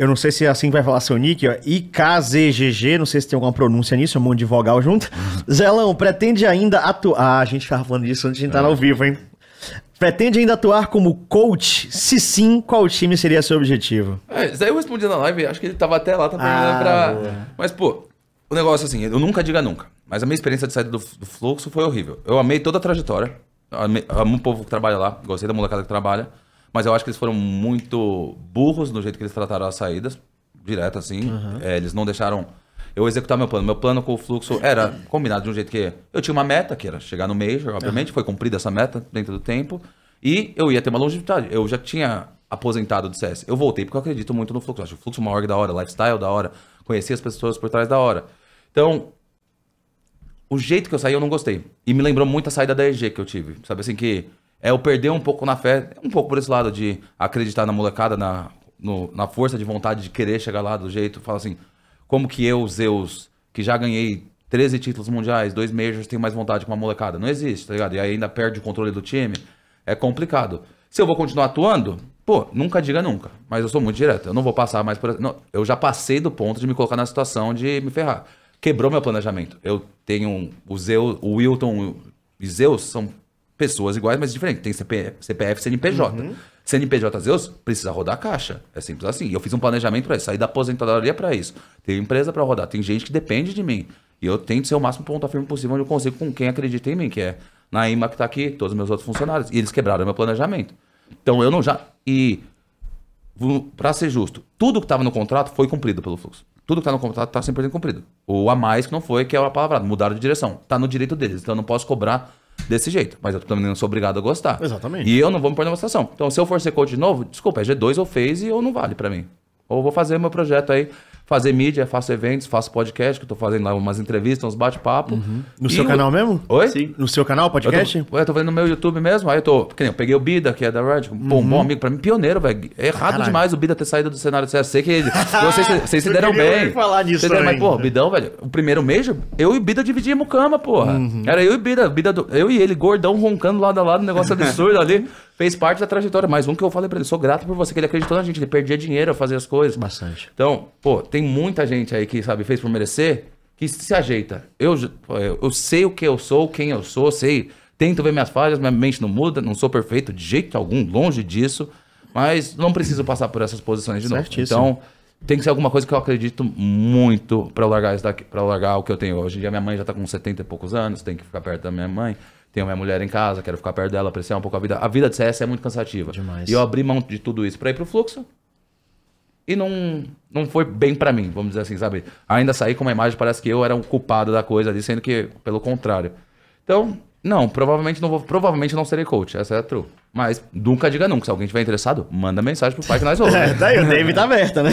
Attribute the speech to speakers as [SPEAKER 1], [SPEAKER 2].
[SPEAKER 1] Eu não sei se é assim vai falar seu nick, ó. IKZGG, não sei se tem alguma pronúncia nisso, é um monte de vogal junto. Zelão, pretende ainda atuar. Ah, a gente tava falando disso antes de entrar é. ao vivo, hein? Pretende ainda atuar como coach? Se sim, qual time seria seu objetivo? É, isso daí eu respondi na live, acho que ele tava até lá também, né, ah, pra... Boa. Mas, pô, o negócio assim, eu nunca diga nunca. Mas a minha experiência de saída do, do fluxo foi horrível. Eu amei toda a trajetória. Amei, amo o povo que trabalha lá, gostei da molecada que trabalha. Mas eu acho que eles foram muito burros no jeito que eles trataram as saídas, direto assim. Uhum. É, eles não deixaram eu executar meu plano. Meu plano com o fluxo era combinado de um jeito que eu tinha uma meta, que era chegar no Major, obviamente, uhum. foi cumprida essa meta dentro do tempo, e eu ia ter uma longevidade. Eu já tinha aposentado do CS. Eu voltei porque eu acredito muito no fluxo. Eu acho o fluxo uma org da hora, lifestyle da hora, conheci as pessoas por trás da hora. Então, o jeito que eu saí eu não gostei. E me lembrou muito a saída da EG que eu tive. Sabe assim que é eu perder um pouco na fé, um pouco por esse lado de acreditar na molecada, na, no, na força de vontade de querer chegar lá do jeito, fala assim, como que eu, Zeus, que já ganhei 13 títulos mundiais, dois majors, tenho mais vontade com uma molecada? Não existe, tá ligado? E aí ainda perde o controle do time, é complicado. Se eu vou continuar atuando, pô, nunca diga nunca, mas eu sou muito direto, eu não vou passar mais por... Não, eu já passei do ponto de me colocar na situação de me ferrar. Quebrou meu planejamento. Eu tenho o Zeus, o Wilton e Zeus são pessoas iguais, mas diferente. Tem CPF, CPF CNPJ. Uhum. CNPJ Zeus precisa rodar a caixa. É simples assim. E eu fiz um planejamento para isso. Saí da aposentadoria para isso. Tem empresa para rodar. Tem gente que depende de mim. E eu tento ser o máximo ponto firme possível onde eu consigo com quem acredita em mim, que é Naima que tá aqui, todos os meus outros funcionários. E eles quebraram meu planejamento. Então eu não já. E. Para ser justo, tudo que estava no contrato foi cumprido pelo fluxo. Tudo que está no contrato está 100% cumprido. Ou a mais que não foi, que é a palavra, mudaram de direção. Está no direito deles, então eu não posso cobrar desse jeito. Mas eu também não sou obrigado a gostar. Exatamente. E eu não vou me pôr numa situação. Então, se eu for ser coach de novo, desculpa, é G2 ou Phase ou não vale para mim. Ou vou fazer meu projeto aí fazer mídia, faço eventos, faço podcast, que eu tô fazendo lá umas entrevistas, uns bate-papo. Uhum. No e seu eu... canal mesmo? Oi? Sim. No seu canal, podcast? Eu tô, eu tô vendo no meu YouTube mesmo, aí eu tô, que nem, eu peguei o Bida, que é da Red, uhum. um bom uhum. amigo pra mim, pioneiro, velho. É errado demais o Bida ter saído do cenário do CSC, que vocês, vocês se deram bem. falar nisso deram, mas, pô, Bidão, velho, o primeiro mês, eu e o Bida dividíamos cama, porra. Uhum. Era eu e Bida, Bida do, eu e ele, gordão, roncando lado a lado, um negócio absurdo ali. fez parte da trajetória. Mais um que eu falei pra ele, sou grato por você, que ele acreditou na gente, ele perdia dinheiro a fazer as coisas. Bastante. Então, pô, tem muita gente aí que, sabe, fez por merecer, que se ajeita. Eu, eu sei o que eu sou, quem eu sou, sei, tento ver minhas falhas, minha mente não muda, não sou perfeito de jeito algum, longe disso, mas não preciso passar por essas posições de Certíssimo. novo. Então, tem que ser alguma coisa que eu acredito muito para largar isso daqui, para largar o que eu tenho hoje. Já minha mãe já tá com 70 e poucos anos, tem que ficar perto da minha mãe. Tenho minha mulher em casa, quero ficar perto dela, apreciar um pouco a vida. A vida de CS é muito cansativa. Demais. E eu abri mão de tudo isso para ir pro fluxo. E não, não foi bem para mim, vamos dizer assim, sabe? Ainda saí com uma imagem, parece que eu era o culpado da coisa ali, sendo que pelo contrário. Então, não, provavelmente não vou, provavelmente não serei coach, essa é a true. Mas nunca diga nunca, se alguém tiver interessado, manda mensagem pro pai que nós ouvimos. é, daí o David tá aberta, né?